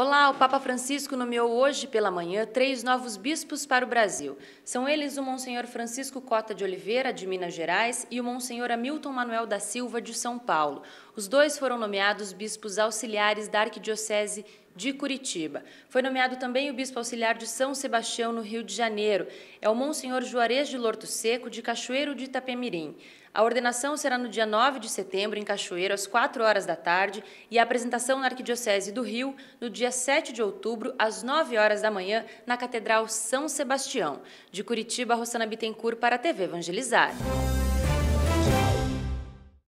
Olá, o Papa Francisco nomeou hoje pela manhã três novos bispos para o Brasil. São eles o Monsenhor Francisco Cota de Oliveira, de Minas Gerais, e o Monsenhor Hamilton Manuel da Silva, de São Paulo. Os dois foram nomeados bispos auxiliares da Arquidiocese de Curitiba. Foi nomeado também o bispo auxiliar de São Sebastião, no Rio de Janeiro. É o Monsenhor Juarez de Lorto Seco, de Cachoeiro de Itapemirim. A ordenação será no dia 9 de setembro, em Cachoeiro, às 4 horas da tarde, e a apresentação na Arquidiocese do Rio, no dia 7 de outubro, às 9 horas da manhã, na Catedral São Sebastião. De Curitiba, Rosana Bittencourt para a TV Evangelizar.